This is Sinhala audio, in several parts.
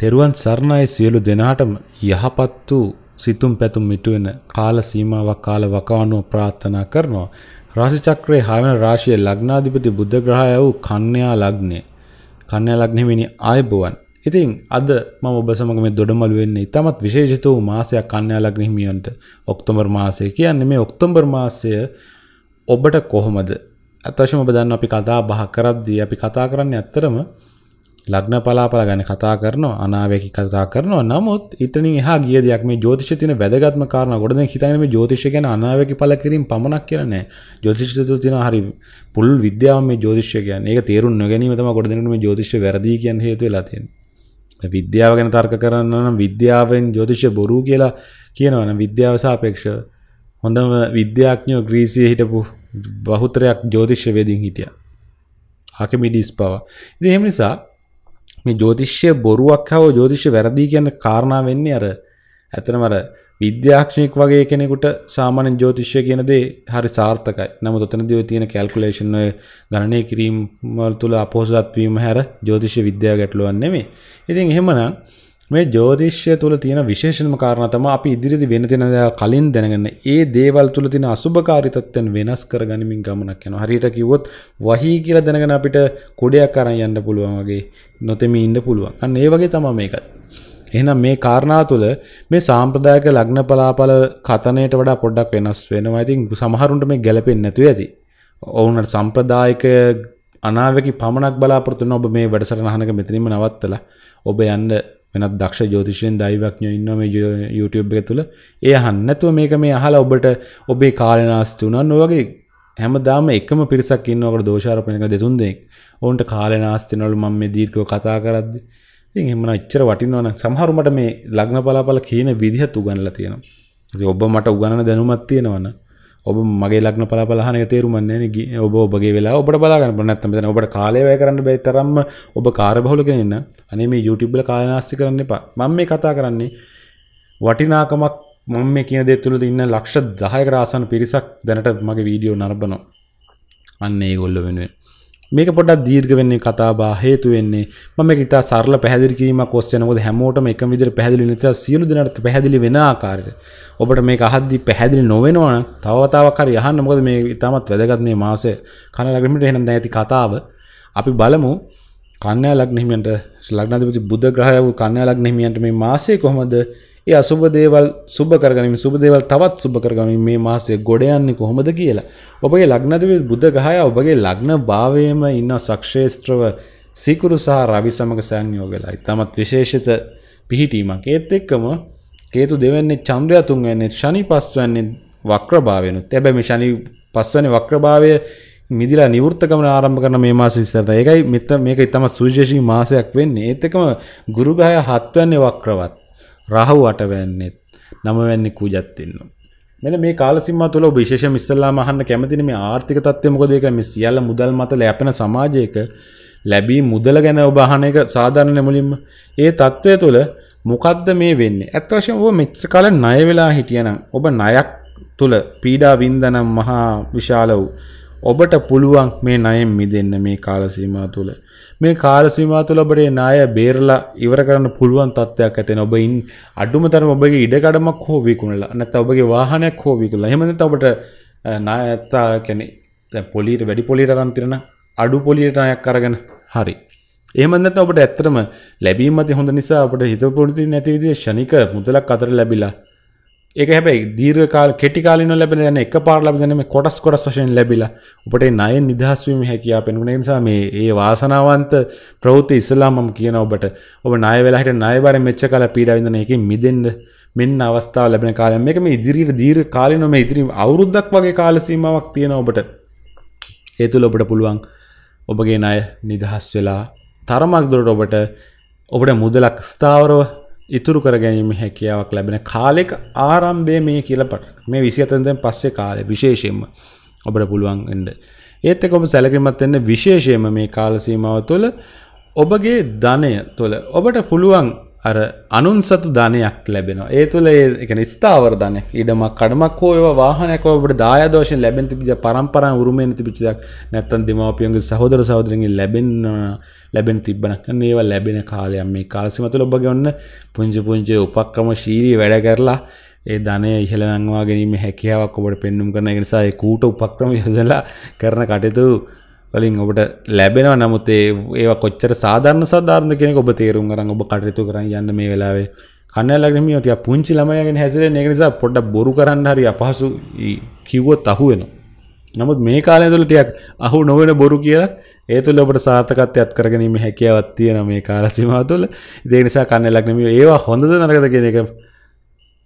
තෙරුවන් සරණයි සියලු දෙනාටම යහපත් වූ සිතුම් පැතුම් මිටුවෙන කාල සීමාවක් කාල වකවානුව ප්‍රාර්ථනා කරනවා. රාශිචක්‍රයේ හයවන රාශිය ලග්නාධිපති බුද්ධ ග්‍රහය වූ කන්‍යා ලග්නය. කන්‍යා ලග්නෙමිනි ආයබුවන්. ඉතින් අද මම ඔබ සමග මේ දොඩමළු වෙන්නේ ඉතාමත් විශේෂිත වූ මාසයක් කන්‍යා ලග්න හිමියන්ට ඔක්තෝබර් මාසය කියන්නේ මේ ඔක්තෝබර් මාසය ඔබට කොහොමද? අත්වශම ඔබ දන්න අපි කතා බහ කරද්දී අපි කතා කරන්නේ ඇත්තරම ලග්න පලාපල ගැන කතා කරනවා අනාවැකි කතා කරනවා නමුත් ඉතනින් එහා ගිය දෙයක් මේ ජ්‍යොතිෂ තියෙන වැදගත්ම කාරණා ගොඩ දැන් හිතන්නේ මේ ජ්‍යොතිෂ ගැන අනාවැකි පල කිරීම පමණක් කියලා නෑ ජ්‍යොතිෂ තුල තියෙන හරි පුල් විද්‍යාව මේ ජ්‍යොතිෂ කියන්නේ ඒක තේරුම් නොගැනීම තමයි ගොඩ දෙනකොට මේ ජ්‍යොතිෂ වැරදි කියන හේතුව වෙලා තියෙන්නේ විද්‍යාව ගැන තර්ක කරන්න නම් විද්‍යාවෙන් ජ්‍යොතිෂ බොරු කියලා කියනවනම් විද්‍යාව සාපේක්ෂව හොඳම විද්‍යාඥයෝ ග්‍රීසිය හිටපු බහුතරයක් ජෝතිශ්‍ය වේදින් හිටිය. හකමිඩිස් පවා. ඉතින් එහෙම නිසා මේ ජෝතිෂ්‍ය බොරුවක් හෝ ජෝතිෂ්‍ය වැරදි කියන කාරණා වෙන්නේ අර ඇත්තටම අර විද්‍යාක්ෂණික වගේ කෙනෙකුට සාමාන්‍ය ජෝතිෂ්‍ය කියන දේ හරි සාර්ථකයි. නමුත් ඔතනදී ඔය තියෙන කැල්කියුලේෂන් ඔය ගණනය කිරීම වල තුල අපොහසත් වීම හැර ජෝතිෂ්‍ය විද්‍යාව ගැටලුවක් නෙමෙයි. ඉතින් එහෙමනම් මේ ජෝතිෂ්‍ය තුළ තියෙන විශේෂම කාරණ තම අපි ඉදිරිදි වෙන තින දෑ කලින් දැනගන්න ඒ දේවල් තුළ තින අසුභකාරිතත්වයෙන් වෙනස් කර ගනිමින් ගමනක් යන හරිට කිවොත් වහී කියලා දැනගෙන අපිට කොඩයක් කරන්න යන්න පුළුවන් වගේ නොතෙම ඉන්න පුළුවන් අන්න ඒ වගේ තම මේකත්. එහෙනම් මේ කාරණා තුළ මේ සාම්ප්‍රදායක ලග්න පලාපල කතනයට වඩා පොඩ්ඩක් වෙනස් වෙනවා ඉතින් සමහරුන්ට මේ ගැලපෙන්නේ නැතුව ඇති. ඔවුන්ට සම්ප්‍රදායික අනාවකි පමණක් බලාපොරොත්තු වෙන ඔබ මේ වැඩසටහනක මෙතනින්ම නවත්තලා ඔබ යන්න වෙනත් දක්ෂ ජෝතිෂයෙන් දයිවක්ඥ ඉන්න මේ YouTube එක තුළ ඒ හන්නතුව මේක මේ අහලා ඔබට ඔබේ කාලනාස්ති වුණා නොවගේ හැමදාම එකම පිරිසක් ඉන්නවකට දෝෂාරපනක දෙතුන් දෙනෙක් ඔවුන්ට කාලනාස්ති නළු මම මේ දීර්ඝව කතා කරද්දි ඉතින් එහෙමනම් එච්චර වටිනවනම් සමහර මට මේ ලග්න බලාපල කියන විදිහත් උගන්ලා තියෙනවා ඉතින් ඔබ මට උගන්වන දැනුමක් තියෙනවනම් ඔබ මගේ ලක්න පලාපලහන තේරුමන්නේ ඔබ ඔබගේ වෙලා ඔබට බලාගන්න නැත්තම දැන් ඔබට කාලය කරන්න බැරි තරම්ම ඔබ කාර්යබහුල කෙනෙක් න අනේ මේ YouTube වල කාලය නාස්ති කරන්න එපා මම මේ කතා කරන්නේ වටිනාකමක් මම මේ කියන දේ තුළ ඉන්න ලක්ෂ 10කට ආසන්න පිරිසක් දැනට මගේ වීඩියෝ නරඹනවා අන්න ඒගොල්ලෝ වෙනුවෙන් මේක පොඩක් දීර්ඝ වෙන්නේ කතාබා හේතු වෙන්නේ මම මේක ඉතා සරල පැහැදිලි කිරීමක් ඔස්සේ මොකද හැමෝටම එකම විදිහට පැහැදිලි වෙන නිසා සියලු දෙනාට පැහැදිලි වෙන ආකාරයට ඔබට මේක අහද්දි පැහැදිලි නොවෙනවා නම් තව වතාවක් හරි අහන්න මොකද මේ ඉතාමත් වැදගත් මේ මාසය කන ලග්නෙට එහෙනම් දැන් ඇති කතාව අපි බලමු කන්‍යා ලග්න හිමියන්ට ලග්නාධිපති බුධ ග්‍රහය වූ කන්‍යා ලග්න හිමියන්ට මේ මාසයේ කොහොමද ඒ අසුබ දේවල් සුබ කරගනිම සුබ දේවල් තවත් සුබ කරගනිම මේ මාසයේ ගොඩ යන්නේ කොහොමද කියලා. ඔබගේ ලග්නදී බුද්ධ ගහය ඔබගේ ලග්න භාවයේම ඉන්න සක්ෂේත්‍රව සිකුරු සහ රවි සමග සංයෝගලා. ඊටමත් විශේෂිත පිහිටීමක්. ඒත් එක්කම කේතු දෙවන්නේ චන්ද්‍රයා තුන්වැන්නේ ශනි පස්වැන්නේ වක්‍රභාවයනොත්. හැබැයි මේ ශනි පස්වැන්නේ වක්‍රභාවය මිදිලා නිවෘත්ත ගමන ආරම්භ කරන මේ මාසෙ ඉස්සරට. ඒකයි මෙත්ත මේක ඊටමත් සුවිශේෂී මාසයක් වෙන්නේ. ඒත් එක්කම ගුරු ගහය හත්වැන්නේ වක්‍රවත්. රහු අටවැන්නෙත් නමවැන්නේ කූජත් ඉන්නවා. මෙන්න මේ කාලසිම්මා තුළ ඔබ විශේෂයෙන් ඉස්සල්ලාම අහන්න කැමතිනේ මේ ආර්ථික තත්ත්වය මොකද ඒක මේ සියල්ල මුදල් මත ලැබෙන සමාජයක ලැබී මුදල ගැන ඔබ අහන එක සාධාරණ මුලින්ම ඒ තත්ත්වය තුළ මොකක්ද මේ වෙන්නේ? ඇත්ත වශයෙන්ම ඔබ මෙච්චර කාල ණය වෙලා හිටියනම් ඔබ ණයක් තුළ පීඩා වින්දනම් මහා විශාල වූ ඔබට පුළුවන් මේ ණයෙන් මිදෙන්න මේ කාලසීමා තුළ. මේ කාලසීමා තුළ ඔබට ණය බේරලා ඉවර කරන්න පුළුවන් තත්ත්වයක් ඇති වෙන ඔබින් අඩුම තරම ඔබගේ ඉඩකඩමක් හෝ විකුණලා නැත්නම් ඔබගේ වාහනයක් හෝ විකුණලා. එහෙම නැත්නම් ඔබට ණය ඇත්තා කියන්නේ දැන් පොලියට වැඩි පොලියට අරන් තිරන අඩු පොලියට ණයක් අරගෙන හරි. එහෙම නැත්නම් ඔබට ඇත්තටම ලැබීමත් හොඳ නිසා ඔබට හිතපොනිති නැති විදිහේ ෂණික මුදලක් අතර ලැබිලා ඒක හැබැයි දීර්ඝකාල කෙටි කාලින ලැබෙන දැන් එක පාර ලැබෙන මේ කොටස් කොටස් වශයෙන් ලැබිලා ඔබට ණයෙන් නිදහස් වීම හැකියාව පෙන්වන නිසා මේ ඒ වාසනාවන්ත ප්‍රවෘත්ති ඉස්ලාම මම කියන ඔබට ඔබ ණය වෙලා හිටිය ණය බාරෙන් මෙච්ච කාල පීඩා විඳින එකෙන් මිදෙන්න මෙන්න අවස්ථාව ලැබෙන කාලයක් මේක මේ ඉදිරියට දීර්ඝ කාලින මේ ඉදිරි අවුරුද්දක් වගේ කාල සීමාවක් තියෙන ඔබට ඒ තුල ඔබට පුළුවන් ඔබගේ ණය නිදහස් වෙලා තරමක් දුරට ඔබට ඔබට මුදලක් ස්ථාවරව ඉතුරු කර ගැනීම හැකියාවක් ලැබෙන කාලෙක ආරම්භය මේ කියලපට මේ විසි අතන්දෙන් පස්සේ කාලය විශේෂයෙන්ම ඔබට පුළුවන් එඩ. ඒත් එකොම සැලකිමත් එන්න විශේෂයම මේ කාලසීමාව තුළ ඔබගේ ධනය තුළ ඔබට පුළුවන් අර අනුන් සතු ධනයක් ලැබෙනවා ඒ තුළ ඒක ස්ථාවර ධනය ඉඩමක් කඩමක් හෝයව වාහනකෝට දායදෝෂ ලැබෙන් තිබිච පරම්පරන් උරුමෙන් තිබිචිදක් නැත්තන් දෙමවපියන්ගේ සහෝදර සෞදරගෙන් ලැබෙන ලැබෙන තිබනක් ඒවා ලැබෙන කාලයම් මේ කාල්සිමතුල ඔබ ගන්න පුංච පුංච උපක්කම ශීරී වැඩ කරලා ඒ ධනය ඉහලනංවා ගැනීම හැකියාවක් ඔබට පෙන්නුම් කරන නිසා කූට උපක්‍රම යදලා කරන කටයුතු වලින් ඔබට ලැබෙනව නමුත් ඒ ඒවා කොච්චර සාධාරණ සාධාරණ කෙනෙක් ඔබ තේරුම් අරන් ඔබ කටයුතු කරන් යන්න මේ වෙලාවේ කන්නලගෙන මිනිහ ටික පුංචි ළමයාගෙන හැසිරෙන ඒක නිසා පොඩ්ඩක් බොරු කරන්න හරි අපහසු කිව්වොත් අහු වෙනවා. නමුත් මේ කාලය තුළ ටිකක් අහු නොවන බොරු කියලා ඒ තුළ ඔබට සාර්ථකත්වයක් කරගැනීමේ හැකියාවක් තියෙන මේ කාල සීමාව තුළ. ඒ නිසා කන්නලගෙන මිනිහ ඒවා හොඳද නරකද කියන එක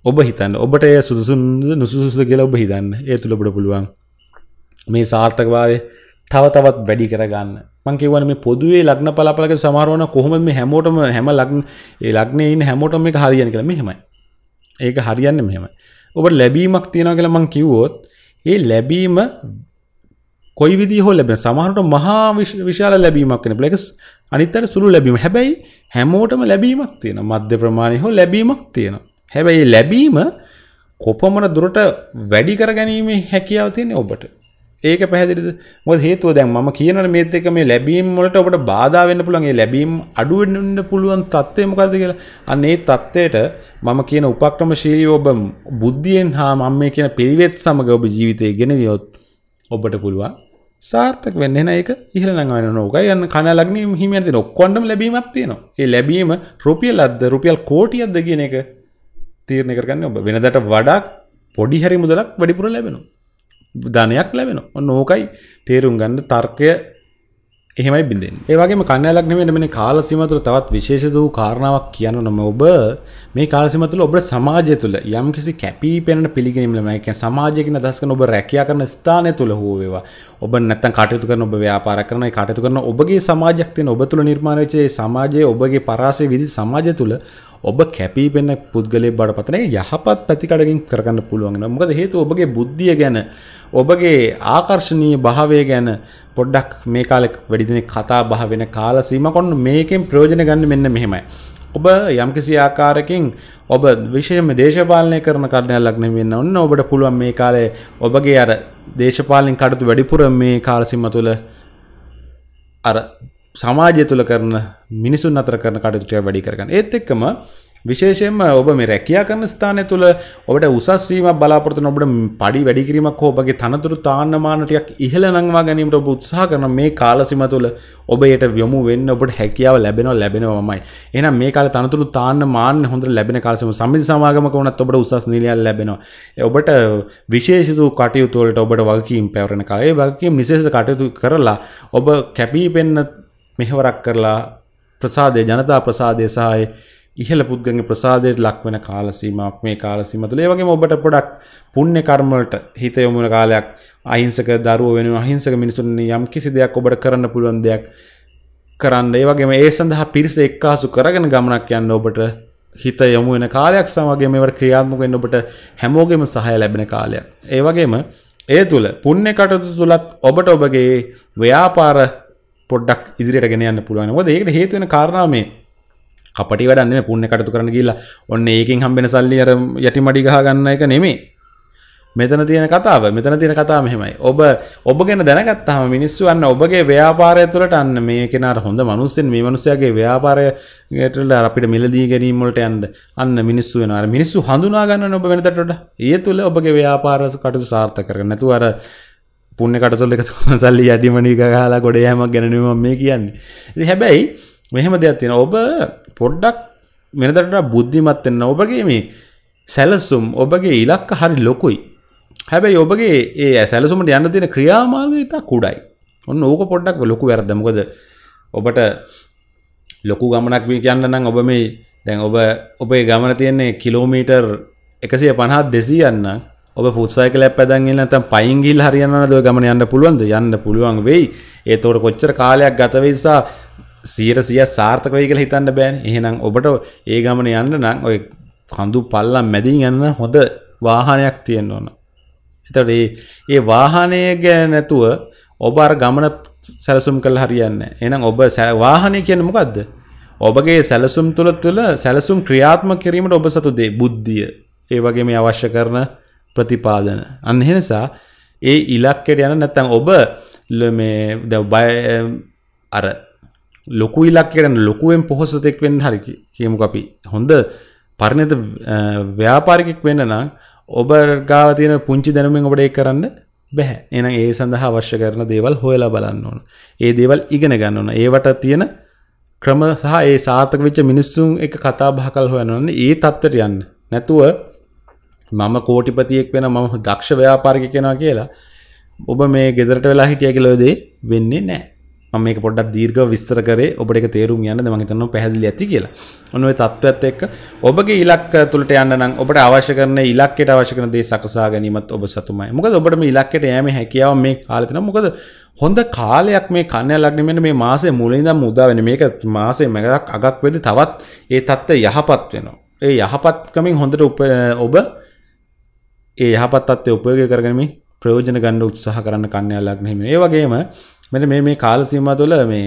ඔබ හිතන්න. ඔබට ඒ සුදුසුද නුසුසුද කියලා ඔබ හිතන්න. ඒ තුළ ඔබට පුළුවන් මේ සාර්ථකභාවය තව තවත් වැඩි කරගන්න මංකිවන මේ පොදුවේ ලග්න පලාපලක සමාරෝණ කොහොම මේ හැමෝටම හැම ලග්න ඒ ලග්නේ ඉන්න හැමෝටම මේක හරියන කියලා මෙහෙමයි. ඒක හරියන්නේ මෙහෙමයි. ඔබට ලැබීමක් තියෙනවා කියලා මං කිව්වොත් ඒ ලැබීම කොයි විදිහ හෝ ලැබෙන සමහරට මහා විශාල ලැබීමක් වෙන බලක අනිත්තර සුළු ලැබීම හැබැයි හැමෝටම ලැබීමක් තියෙන මධ්‍ය ප්‍රමාණය හෝ ලැබීමක් තියෙන හැබැයි ලැබීම කොපමණ දුරට වැඩි කර ගැනීමේ හැකියාව තියෙන ඔබට ඒක පැහැදිලිද මොකද හේතුව දැන් මම කියනවනේ මේත් එක මේ ලැබීම් වලට ඔබට බාධා වෙන්න පුළුවන් ඒ ලැබීම් අඩු වෙන්න පුළුවන් தත්ත්වය මොකද්ද කියලා අන්න ඒ தත්ත්වයට මම කියන උපක්‍රමශීලීව ඔබ බුද්ධියෙන් හා මම මේ කියන පිළිවෙත් සමග ඔබ ජීවිතය ගෙනවියොත් ඔබට පුළුවන් සාර්ථක වෙන්න එන එක ඉහළ නංගවන්න ඕකයි යන්න කනලග්නේ හිමියන් දෙන ඔක්කොන්ටම ලැබීමක් තියෙනවා ඒ ලැබීම රුපියලක්ද රුපියල් කෝටියක්ද කියන එක තීරණය කරගන්න ඔබ වෙනදට වඩා පොඩි හැරි මුදලක් වැඩිපුර ලැබෙනවා ධනයක් ලැබෙන නෝකයි තේරුම් ගන්න තර්කය එහෙමයි බිඳෙන් ඒවගේ කන්නලක් නෙමෙයි මෙන්න කාලසීමතුල තවත් විශේෂ වූ කාරණාවක් කියනවා නම් ඔබ මේ කාලසීමතුල ඔබ සමාජය තුළ යම්කිසි කැපී පෙනෙන පිළිගැනීම් ලැබෙනවා ඒ කියන්නේ සමාජය කියන අදහස් කරන ඔබ රැකියා කරන ස්ථානය තුළ හෝ වේවා ඔබ නැත්තම් කටයුතු කරන ඔබ ව්‍යාපාර කරන ඒ කටයුතු කරන ඔබගේ සමාජයක් තියෙන ඔබ තුළ නිර්මාණය වෙච්ච ඒ සමාජයේ ඔබගේ පරාසය විදි සමාජය තුළ ඔබ කැපිපෙන පුද්ගලේ බඩ පතන යහපත් පැතිකඩකින් කරගන්න පුළුවන් මොකද හේතු ඔබගේ බුද්ධිය ගැන ඔබගේ ආකර්ශණීය භාවය ගැන පොඩ්ඩක් මේ කාලෙක් වැඩිදින කතා බහ වෙන කාල සීම කොන්න මේකෙන් ප්‍රයෝජන ගන්න මෙන්න මෙහෙමයි ඔබ යම්කිසි ආකාරකින් ඔබ විශේෂම දේශපාලනය කරන කඩනයක් නෙවෙන්න ඔන්න ඔබට පුළුවන් මේ කාලේ ඔබගේ අර දේශපාලනින් කටයුතු වැඩිපුර මේ කාලසීම තුළ අර සමාජය තුළ කරන මිනිසුන් අතර කරන කටයුතුය වැඩි කරගන්න ඒත් එක්කම විශේෂයෙන්ම ඔබ මේ රැකියා කරන ස්ථානය තුළ ඔබට උසස්වීමක් බලාපොරොත්තු වෙන ඔබට පඩි වැඩි කිරීමක් හෝ ඔබගේ තනතුරු තාන්නමාන ටිකක් ඉහළ නංවා ගැනීමට ඔබ උත්සාහ කරන මේ කාලසීම තුළ ඔබ යට යොමු වෙන්න ඔබට හැකියාව ලැබෙනවා ලැබෙනවමයි. එහෙනම් මේ කාලේ තනතුරු තාන්නමාන හොඳට ලැබෙන කාලසීම සම්මිති සමාගමක වුණත් ඔබට උසස් නිලයක් ලැබෙනවා. ඔබට විශේෂිත කටයුතු වලට ඔබට වගකීම් පැවරෙන කාලේ වගකීම් නිසෙස කටයුතු කරලා ඔබ කැපී පෙනෙන මෙහෙවරක් කරලා ප්‍රසාදය ජනතා ප්‍රසාදය සහය ඉහළ පුද්ගගේ ප්‍රසාදයට ලක්වන කාලසීමක් මේ කාලසීම තුළ ඒ වගේ ඔබට පොඩක් පුණ්‍ය කර්මවලට හිත යොමුන කාලයක් අහිංසක දරුවෝ වෙනුව අහිංසක මිනිසුන් යම් කිසි දෙයක් ඔබට කරන්න පුළුවන් දෙයක් කරන්න ඒ වගේම ඒ සඳහා පිරිස එක්කාසු කරගෙන ගමනක් යන්න ඔබට හිත යොමු වෙන කාලයක් සමග මේවට ක්‍රියාත්මක වෙන්න ඔබට හැමෝගෙම සහාය ලැබෙන කාලයක් ඒ වගේම ඒ තුල පුණ්‍ය කටයුතු තුලත් ඔබට ඔබගේ ව්‍යාපාර පොඩ්ඩක් ඉදිරියට ගෙන යන්න පුළුවන් මොකද ඒකට හේතු වෙන කාරණා මේ කපටි වැඩක් නෙමෙයි පුණ්‍ය කටයුතු කරන්න ගිහිල්ලා ඔන්න ඒකෙන් හම්බෙන සල්ලි අර යටි මඩි ගහ ගන්න එක නෙමෙයි මෙතන තියෙන කතාව මෙතන තියෙන කතාව මෙහෙමයි ඔබ ඔබ ගැන දැනගත්තාම මිනිස්සු අන්න ඔබගේ ව්‍යාපාරය තුළට අන්න මේ කෙනාට හොඳ මනුස්සෙන් මේ මනුස්සයාගේ ව්‍යාපාරයට අපිට මිලදී ගැනීම වලට යන්න අන්න මිනිස්සු වෙනවා අර මිනිස්සු හඳුනා ගන්න ඔබ වෙනතට වඩා ඒ තුළ ඔබගේ ව්‍යාපාර කටයුතු සාර්ථක කරගන්න නැතුව අර පුන්න කටතුල් එක සල්ලි යඩිමනි කාලා ගොඩ යෑමක් ගැනීම මේ කියන්නේ හැබැයි මෙහෙම දෙයක් තියෙන ඔබ පොඩ්ඩක් මෙනදට බුද්ධිමත් වෙන්න ඔබගේ මේ සැලසුම් ඔබගේ ඉලක්ක හරි ලොකුයි හැබැයි ඔබගේ ඒ සැලසුමට යන්න තියෙන ක්‍රියාමාර්ගය ඉතා කුඩයි ඔන්න ඕක පොඩ්ඩක් ලොකු වැරද්ද මොකද ඔබට ලොකු ගමනක් මේ කියන්න නම් ඔබ මේ දැන් ඔබ ඔබේ ගමන තියෙන්නේ කිලෝමීටර් එකසිය පණහත් දෙසී යන්න ඔබ පුත්සයිකල පැදන්ගෙන නැත්නම් පයින් ගිහිල්ලා හරියනවද ඔය ගමන යන්න පුළුවන්ද යන්න පුළුවන් වෙයි ඒතකොට කොච්චර කාලයක් ගත වෙයි නිසා 100% සාර්ථක වෙයි කියලා හිතන්න බෑනේ එහෙනම් ඔබට ඒ ගමන යන්න නම් ඔය කඳු පල්ලම් මැදින් යන්න හොඳ වාහනයක් තියෙන්න ඕන එතකොට ඒ ඒ වාහනය ගැන නැතුව ඔබ අර ගමන සැලසුම් කරලා හරියන්නේ එහෙනම් ඔබ වාහනේ කියන්නේ මොකද්ද ඔබගේ සැලසුම් තුළ තුළ සැලසුම් ක්‍රියාත්මක කිරීමට ඔබ සතු දේ බුද්ධිය ඒ වගේ මේ අවශ්‍ය කරන ප්‍රතිපාදන. අන්න එනිසා ඒ ඉලක්කයට යන නැත්තම් ඔබ මේ දැන් බය අර ලොකු ඉලක්කයට යන ලොකුවෙන් පොහොසතෙක් වෙන්න හරි කියමුකෝ අපි. හොඳ පරිණත ව්‍යාපාරිකෙක් වෙන්න නම් ඔබ ගාව තියෙන පුංචි දැනුමෙන් ඔබට ඒක කරන්න බැහැ. එහෙනම් ඒ සඳහා අවශ්‍ය කරන දේවල් හොයලා බලන්න ඕන. ඒ දේවල් ඉගෙන ගන්න ඕන. ඒවට තියෙන ක්‍රම සහ ඒ සාර්ථක වෙච්ච මිනිස්සුන් එක කතා බහ කරලා හොයන්න ඕනේ. ඒ தත්තට යන්න. නැතුව මම කෝටිපතියෙක් වෙන මම දක්ෂ ව්‍යාපාරික කෙනා කියලා ඔබ මේ ගෙදරට වෙලා හිටිය කියලදේ වෙන්නේ නෑ මම මේ පොඩක් දීර්ග විස්තර කරේ ඔබට තේරුම් යන්න දෙම තන පැහැදිලි ඇති කියලා ඔන්නුව තත්ත්වත් එක්ක ඔබගේ ඉලක් තුළට යන්න නම් ඔබට අවශ්‍ය කරන ඉලක්කට අවශ්‍ය කරන දේ සකසා ගැනීමත් ඔබ සතුමයි මොකද ඔබට මේ ඉලක්කට යෑම හැකියාව මේ කාලෙතන මොකද හොඳ කාලයක් මේ කන්න ලක්නෙමෙන මේ මාසේ මුලින්දම් මුදා වෙන මේක මාසේ මැගක් අගක් වෙද තවත් ඒ තත්ත්ව යහපත් වෙනවා ඒ යහපත්කමින් හොඳට උප ඔබ ඒ යහපත්ත්වය උපයෝගය කරගනම ප්‍රයෝජන ගණ්ඩ උත්සාහ කරන්න කන්නයාලක් නෙම ඒ වගේම මෙට මේ මේ කාලසීම තුළ මේ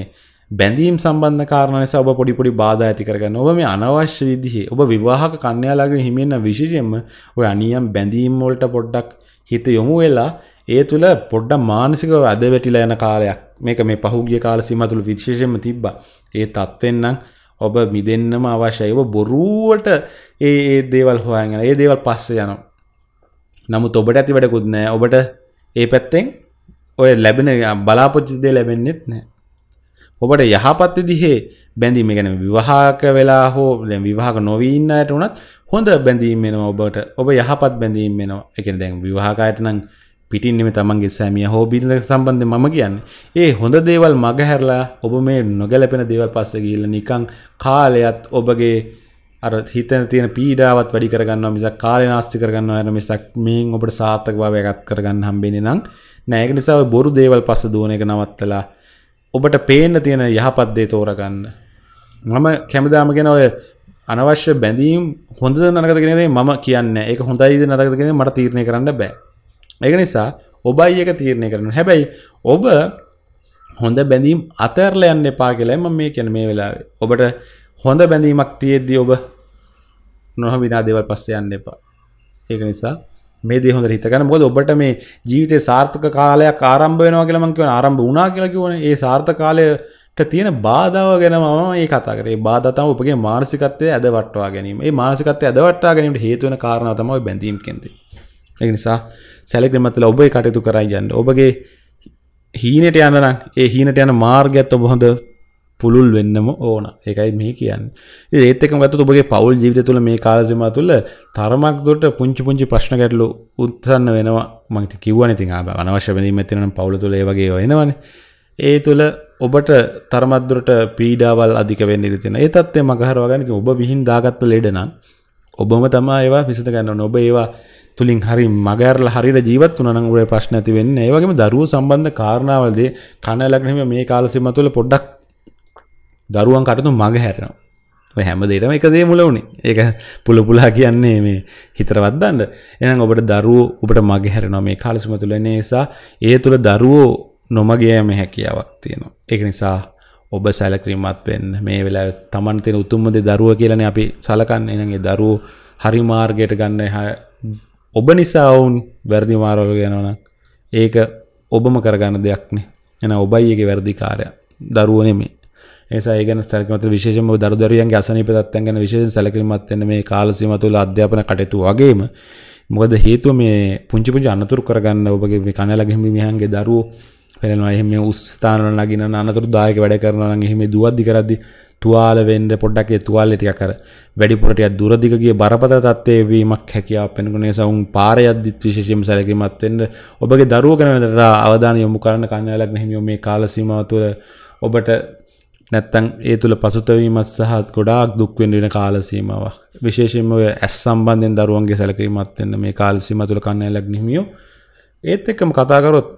බැඳීම් සම්බන්ධ කාරණනිස ඔබ පොඩිපොඩි බාධ ඇති කරගන්න ඔබ මේ අනවශ්‍ය විදිහේ ඔබ විවාහක කන්නයාලාගේ හිමෙන්න්න විශෂයෙන්ම ඔය අනියම් බැඳීම් වොල්ට පොඩ්ඩක් හිත යොමු වෙලා ඒ තුළ පොඩ්ඩ මානසිකව අද වැටිලා යන කාලයක් මේක මේ පහුගිය කාල සිමතුළු විශේෂම තිබ්බ ඒ තත්වෙන්නම් ඔබ මිදන්නම අවශ්‍යයි ඔබ බොරුවට ඒ දේවල් හොයගෙන ඒ දේවල් පස්ස යනවා නමුත් ඔබට ඇති වැඩකුත් නෑ ඔබට ඒ පැත්තෙන් ඔය ලැබෙන බලාපොච්චිදේ ලැබෙන්න්නෙත් නෑ ඔබට යහපත් දිහේ බැඳීම ගැන විවාහක වෙලා හෝ විවාහක නොවීන්නයට වනත් හොඳ බැඳීමෙනවා ඔබට ඔබ යහපත් බැඳීම වෙනවා එක දැන් විවාහකායට නම් පිටින්නෙම තමන්ගේ සෑමිය හෝ බිල්ල සම්බන්ධ මම කියන්න ඒ හොඳ දේවල් මගහැරලා ඔබ මේ නොගැලපෙන දේවල් පස්ස ගිල්ල නිකං කාලයත් ඔබගේ අර හිතන තියෙන පීඩාවත් වැඩි කරගන්න මිසක් කාලය නාස්ති කරගන්න යන මිසක් මේන් ඔබට සාර්ථක භාවයක් ඇති කරගන්න හම්බෙන්නේ නම් නෑ ඒක නිසා ඔය බොරු දේවල් පස්ස දුවන එක නවත්තලා ඔබට පේන්න තියෙන යහපත් දේ තෝරගන්න මම කැමදාම කියන ඔය අනවශ්‍ය බැඳීම් හොඳ නරකද කියන දේ මම කියන්නේ ඒක හොඳයිද නරකද කියන මට තීරණය කරන්න බෑ ඒක නිසා ඔබයි එක තීරණය කරන හැබැයි ඔබ හොඳ බැඳීම් අතර්ල යන්න එපා කියලා මම මේ කියන මේ වෙලාවේ ඔබට හොඳ බැඳීමක් තියෙද්දී ඔබ නොහ විනා දේවල් පස්සේ යන්න එපා ඒක නිසා මේ දේ හොඳට හිතගන්න මොකද ඔබට මේ ජීවිතේ සාර්ථක කාලයක් ආරම්භ වෙනවා කියලා මම කියවන ආරම්භ වුණා කියලා කියවනේ ඒ සාර්ථක කාලයට තියෙන බාධාව ගැන මම මේ කතා කරේ. ඒ බාධා තමයි ඔබගේ මානසිකත්වය ඇදවට්ටවා ගැනීම. ඒ මානසිකත්වය ඇදවට්ටවා ගැනීමට හේතු වෙන කාරණා තමයි බැඳීම් කියන්නේ. ඒ නිසා සැලකිලිමත්ලා ඔබේ කටයුතු කරයි යන්න. ඔබගේ හීනට යන්න නම් ඒ හීනට යන මාර්ගයත් ඔබ හොඳ පුළුල් වෙන්නම ඕන එකයි මේ කියන්න ඒත් එක ගත ඔබගේ පවුල් ජීවිත තුළ මේ කාලසිම තුළ තරමක් දොට පුංචි පුංචි ප්‍රශ්න ගැටලු උත්සන්න වෙනවා මංති කිවන ඉතින් අනවශ්‍ය වැදීම තින පවුල තුළ ඒවගේ වෙනවන ඒ තුළ ඔබට තරමත්දුරට පීඩාවල් අධික වෙන්න ඉතින ඒතත්ේ මගහරවාගනිත ඔබ විහින් දාගත්ත ලෙඩනන් ඔබම තමා ඒවා පිසිත ගන්න ඔබ ඒවා තුළින් හරි මගරල හරි ජීවත් වනන් ගුවේ ප්‍රශ්න ඇති වෙන්න ඒවගේම දරුව සම්බන්ධ කාරණාවලදේ කණලක්නම මේ කාලසිම තුළ පොඩ්ඩක් දරුවන් කටතු මග හැරෙනවා හැම දෙටම එකදේ මුල වුණේ ඒක පුළ පුලා කියන්නේ මේ හිතරවත්දන්න එනම් ඔබට දරුවෝ ඔබට මගේ හැරෙනවා මේ කාලසුම තුළ නිසා ඒ තුළ දරුවෝ නොමගේයම හැකියාවක් තියෙනවා ඒක නිසා ඔබ සැලක්‍රීමත් වෙන්න මේ වෙලා තමන් තියෙන උතුම්මද දරුව කියලන අපි සලකන්න එනගේ දරුවෝ හරි මාර්ගයට ගන්න ඔබ නිසා ඔවුන් වැරදි මාරෝල ගැනවන ඒක ඔබම කරගන්න දෙයක්නේ එන ඔබයි ඒක වැරදිකාරය දරුවනෙමේ ඒසයගන සැකමත විශේෂම දරුදරුවන්ගේ අසනිපතත්තන් ගැන විශේෂ සැලකිරීමත්වන මේ කාලසිම තුළ අධ්‍යාපන කටයුතු වගේම මොකද හේතුව මේ පුංචි පුංචි අනතුරු කරගන්න ඔබගේ මේ කනලගහිම මිහන්ගේ දරුවෝ පෙනවා එහෙම උස්ථානවල නගින අනතුරු දායක වැඩ කරනවා නම් එහෙම දුවද්දි කරද්දි තුවාල වෙන්න පොඩ්ඩක් ඒ තුවාලේ ටිකක් අර වැඩිපුර ටිකක් දුර දිග ගිය බරපතල තත්ත්වයේ වීමක් හැකියාව පෙන්වන නිසා උන් පාරේ යද්දිත් විශේෂයෙන්ම සැලකීමත් වෙන්න ඔබගේ දරුවෝ ගැන අවධානය යොමු කරන්න කන්‍යාලග්න හිමියෝ මේ කාල සීමාව තුළ ඔබට නැත්තං ඒ තුළ පසුතවීමත් සහත් ගොඩාක් දුක්වෙන්ඩෙන කාලසීමාව විශේෂෙන්ම ඇස් සම්බන්ධෙන් දරුවන්ගේ සැලකීමත් එන්න මේ කාල්සිම තුළ කන්න ලක්නිමියෝ ඒත් එක්කම කතාකරොත්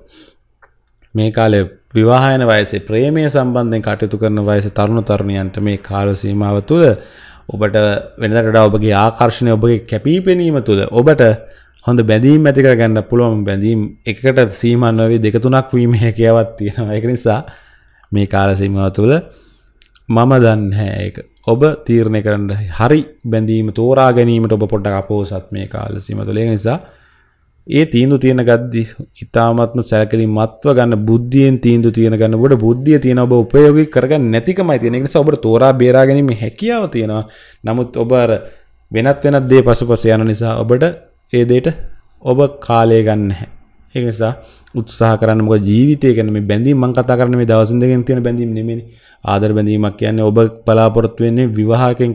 මේ කාලේ විවාහයන වයසේ ප්‍රේමය සම්බන්ධයෙන් කටයුතු කරන වයස තරුණ තරුණයන්ට මේ කාලසීමාව තුළ ඔබට වෙනදට ඔබගේ ආකර්ශණය ඔබගේ කැපීපෙනීම තුළ ඔබට හොඳ බැඳීම් ඇතිකර ගන්න පුළුවන් බැඳීම් එකට සීමන් නොවේ දෙකතුනක් වීම හැකියාවත් තියෙනවා එක නිසා මේ කාලසීමාව තුළ මම දන්නේ ඒක ඔබ තීරණය කරන්න හරි බැඳීම තෝරා ගැනීමට ඔබ පොඩ්ඩක් අපෝසත් මේ කාලසීම තුළ ඒ නිසා ඒ තීන්දුව තියෙන ගද්දි ඉතාමත්ම සැලකිලිමත්ව ගන්න බුද්ධියෙන් තීන්දුව තියෙන ගන්නකොට බුද්ධිය තියෙන ඔබ උපයෝගී කරගන්න නැතිකමයි තියෙන. ඒ නිසා ඔබට තෝරා බේරා ගැනීම හැකියාව තියෙනවා. නමුත් ඔබ අර වෙනත් වෙනත් දේ පසුපස යන නිසා ඔබට ඒ දෙයට ඔබ කාලය ගන්න නැහැ. ඒ නිසා උත්සාහ කරන්න මොකද ජීවිතය ගැන මේ බැඳීම් මම කතා කරන්නේ මේ දවස් දෙකෙන් තියෙන බැඳීම් නෙමෙයිනේ ආදර බැඳීමක් කියන්නේ ඔබ බලාපොරොත්තු වෙන්නේ විවාහකෙන්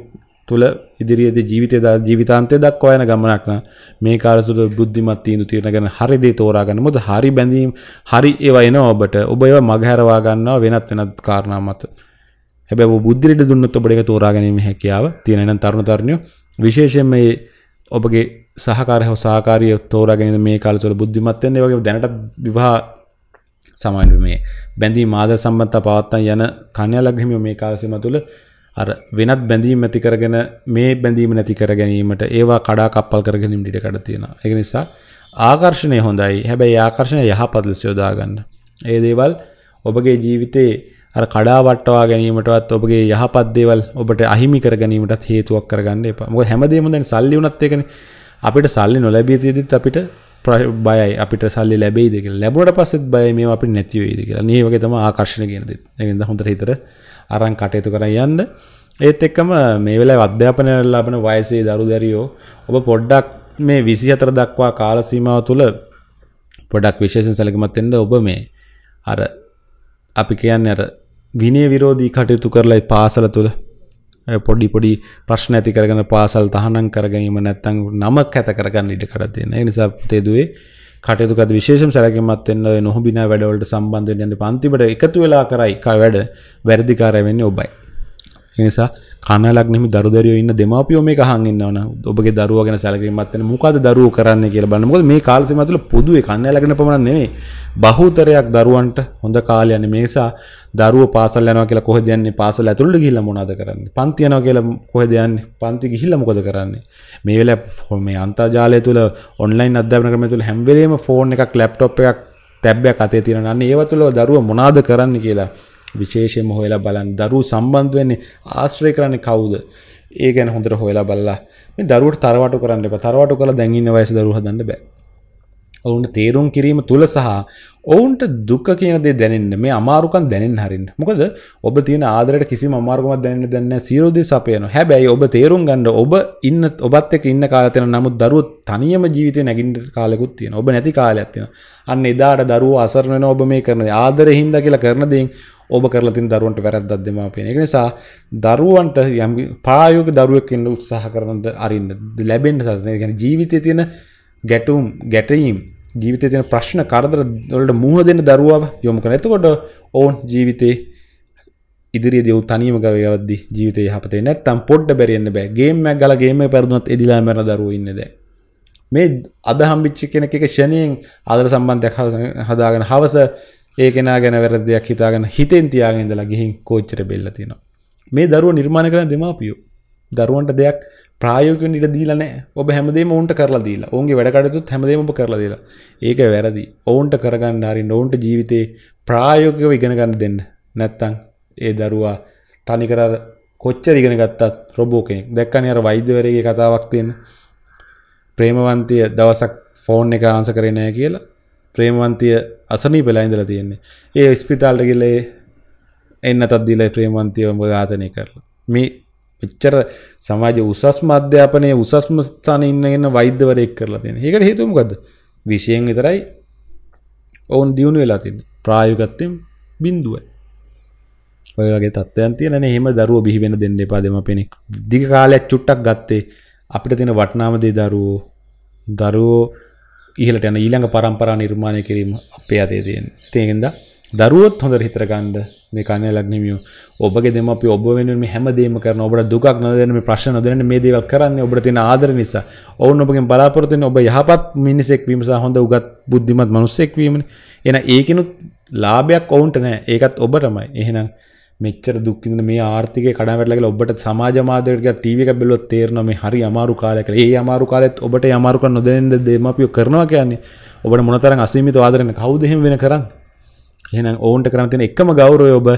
තුළ ඉදිරියේදී ජීවිතය ජීවිතාන්තය දක්වා යන ගමනක් නම් මේ කාලය තුළ බුද්ධිමත් තීන්දුව తీරන ගැන හරි දේ තෝරා ගන්න මොකද හරි බැඳීම් හරි ඒවා එනවා ඔබට ඔබ ඒවා මගහැරවා ගන්නවා වෙනත් වෙනත් කාරණා මත හැබැයි ඔබ බුද්ධියට දුන්නොත් ඔබට ඒක තෝරා ගැනීම හැකියාව තියෙන නම් තරුණ තරුණියෝ විශේෂයෙන් මේ ඔබගේ සහකාර හෝ සාකාරය තෝරගෙන මේ කාලතුල බුද්ධිමත්තයන්නේ වගේ දැනට විවාහ සමයින් මේ බැඳී මාද සම්බන්ධ පවත්තන් යන කන්‍යා ලග්නහිමියෝ මේ කාලසීම තුළ අර වෙනත් බැඳීම් ඇති කරගෙන මේ බැඳීම නැති කර ගැනීමට ඒවා කඩා කප්පල් කරගෙනීම ඩිඩ කඩ තියෙනවා. ඒක නිසා ආකර්ෂණය හොඳයි. හැබැයි ආකර්ෂණය යහපත් ලෙස යොදා ගන්න. ඒ දේවල් ඔබගේ ජීවිතේ අර කඩා වට්ටවා ගැනීමටවත් ඔබගේ යහපත් දේවල් ඔබට අහිමි කර ගැනීමටත් හේතුවක් කරගන්න එපා. මොකද හැමදේම දැන් සල්ලි වුණත් ඒකනේ අපිට සල්ලි නොලැබිය තියදත් අපිට බයයි අපිට සල්ලි ලැබේද කිය ලැබට පස්සෙත් බය මේ අපි නැතිවේද කියලා ඒ වගේ තම ආකර්ශණ කියනද ඇද හොඳට හිතර අරන් කටයුතු කර යන්න ඒත් එක්කම මේ වෙලා අධ්‍යාපනය ලබන වයසේ දරු දැරියෝ ඔබ පොඩ්ඩක් මේ විසි අතර දක්වා කාලසීමාව තුළ පොඩක් විශේෂෙන් සැලකමත්තෙන්ද ඔබ මේ අර අපි කියන්න අර විනය විරෝධී කටයුතු කරලයි පාසල තුළ පොඩි පොඩි ප්‍රශ්න ඇති කරගෙන පාසල් තහනම් කරගීම නැත්තං නමක් ඇත කරගන්න ඉට කරත්තියන නිසා තේදුවේ කටයුතුක විශේෂ සැලකමත් එන්න නොහ බිනා වැඩවලට සම්බන්ධ යන්න පන්තිබට එකතු වෙලා කරයි එක වැඩ වැරදිකාරය වෙන්නේ ඔබයි නිසා කනලක් නෙමෙයි දරුදරියෝ ඉන්න දෙමාපියෝ මේක අහන් ඉන්නවන ะ ඔබගේ දරුවා ගැන සැලකිලිමත් වෙන්න මොකද දරුවෝ කරන්නේ කියලා බලන්න මොකද මේ කාල සීමාව තුළ පොදුවේ කනලක් නෙමෙයි පමණක් නෙමෙයි බහුතරයක් දරුවන්ට හොඳ කාලය යන්නේ මේ නිසා දරුවෝ පාසල් යනවා කියලා කොහෙද යන්නේ පාසල් ඇතුළට ගිහිල්ලා මොනවද කරන්නේ පන්ති යනවා කියලා කොහෙද යන්නේ පන්ති ගිහිල්ලා මොකද කරන්නේ මේ වෙලාවේ මේ අන්තර්ජාලය තුළ ඔන්ලයින් අධ්‍යාපන ක්‍රමය තුළ හැම වෙලේම ෆෝන් එකක් ලැප්ටොප් එකක් ටැබ්බයක් අතේ තියෙනවා. අන්න ඒව තුළ දරුවා මොනවාද කරන්න කියලා විශේෂයෙන්ම හොයලා බලන්න දරුවෝ සම්බන්ධ වෙන්නේ ආශ්‍රය කරන්නේ කවුද? ඒ ගැන හොඳට හොයලා බලලා මේ දරුවට තරවටු කරන්න එපා. තරවටු කරලා දැන් ඉන්න වයසේ දරුවෝ හදන්න බෑ. ඔවුන්ට තේරුම් කිරීම තුල සහ ඔවුන්ට දුක කියන දේ දැනෙන්න මේ අමාරුකම් දැනෙන්න හරින්න. මොකද ඔබ තියෙන ආදරයට කිසිම අමාරුකමක් දැනෙන්න දැන නැහැ. සීරෝ දේ සපයනවා. හැබැයි ඔබ තේරුම් ගන්න ඔබ ඉන්න ඔබත් එක්ක ඉන්න කාලය තියෙන නමුත් දරුවෝ තනියම ජීවිතේ නැගින්න කාලෙකුත් තියෙනවා. ඔබ නැති කාලයක් තියෙනවා. අන්න එදාට දරුවෝ අසරණ වෙනවා ඔබ මේ කරන දේ. ආදරේ හින්දා කියලා කරන දේෙන් ඔබ කරලතින් දරුවන්ට වැරද්දක් දෙමාපියන එක නිසා දරුවන්ට යම් පායෝග දරුවෙක් ඉන්න උත්සාහ කරනට අරින්න ලැබෙන්ට සසන ගැන ජීවිතය තියෙන ගැටුම් ගැටීම් ජීවිත තියෙන ප්‍රශ්න කරදර වලට මුහුණ දෙන්න දරුවාව යොමු කරන. එතකොට ඕන් ජීවිතේ ඉදිරියේ දෙව් තනියම ගවයවද්දි ජීවිතේ යහපතේ නැත්තම් පොඩ්ඩ බැරියන්න බෑ. ගේම් එකක් ගාලා ගේම් එක පෙරදුනත් එදිලා මරන දරුවෝ ඉන්නේ දැන්. මේ අද හම්බිච්ච කෙනෙක් එක ෂණයෙන් ආදර සම්බන්ධයක් හදාගෙන හවස ඒකෙන ගැන වැරදයක් හිතාගෙන හිතෙන් තියාගෙන්දලා ගිහින් කෝච්චර බෙල්ල තියෙනවා මේ දරුව නිර්මාණ කරන දෙමාපියෝ දරුවන්ට දෙයක් ප්‍රායෝක නිට දීලන ඔබ හැමදේ ඔවන්ට කරලා දීලා ඔුන්ගේ වැඩකටතුත් හැමදේම කරලා දීලා ඒක වැරදි ඔවුන්ට කරගන්න හරි නොවන්ට ජීවිතේ ප්‍රායෝකව ඉගෙනගන්න දෙන්න නැත්තං ඒ දරුවා තනිකර කොච්චර ඉගෙන ගත්තත් රොබෝ කෙනෙක් දැක්කන අර වෛද්‍යවරගේ කතාවක් තියෙන ප්‍රේමවන්තය දවසක් ෆෝන් එක ආන්ස කරනෑ කියලා ප්‍රේමවන්තය අසනී වෙලාඉඳල තියෙන්නේ ඒ ස්පිතාල්ටකිල්ලේ එන්න තත්දිලයි ප්‍රේමන්තියම ඝාතනය කරලා මේ මෙච්චර සමාජ උසස්ම අධ්‍යාපනයේ උසස්ම ස්ථාන ඉන්න ඉන්න වෛද්‍යවරයෙක් කරලා තියෙන. ඒකට හේතුව මොකද්ද? විෂයෙන් විතරයි ඔවුන් දියුණු වෙලා තින්නේ. ප්‍රායෝගිකත්වයෙන් බිඳුවයි. ඔය වගේ තත්ත්වයන් තියෙනනේ. එහෙම දරුවෝ බිහි වෙන දෙන්න එපා දෙමපෙනි. දිග කාලයක් චුට්ටක් ගත්තේ අපිට තියෙන වටිනාම දේ දරුවෝ දරුවෝ ඉහලට යන ඊළඟ පරම්පරා නිර්මාණය කිරීම අපේ අතේ තියෙන. තේගෙන්ද දරුවොත් හොඳට හිතරගන්න මේ කන්නේ ලග්නිමියෝ ඔබගේ දෙමාපිය ඔබ වෙනුවෙන් මේ හැමදේම කරන ඔබට දුකක් නොදෙන මේ ප්‍රශ්න නොදෙන මේ දේවල් කරන්නේ ඔබට තියෙන ආදර නිසා. ඔවුන් ඔබගෙන් බලාපොරොත්තු වෙන ඔබ යහපත් මිනිසෙක් වීම සහ හොඳ උගත් බුද්ධිමත් මිනිසෙක් වීමනේ. එහෙනම් ඒකිනුත් ලාභයක් ඔවුන්ට නෑ. ඒකත් ඔබටමයි. එහෙනම් මෙච්චර දුක්කින්න මේ ආර්ථික කඩමටලක ඔබට සමාජමාදයක ටීවක බෙලොත් තේරන මේ හරි අමාරු කාලයක ඒ අමාරු කාලෙත් ඔබට අමාරුක නොදනද දෙමපිය කරනවා කියන්නේ ඔබට මොනතරන් අසීමිත වාදරන කවුදහෙම වෙන කරන්න එහෙනම් ඔවුන්ට කරන්න තියෙන එකම ගෞරවය ඔබ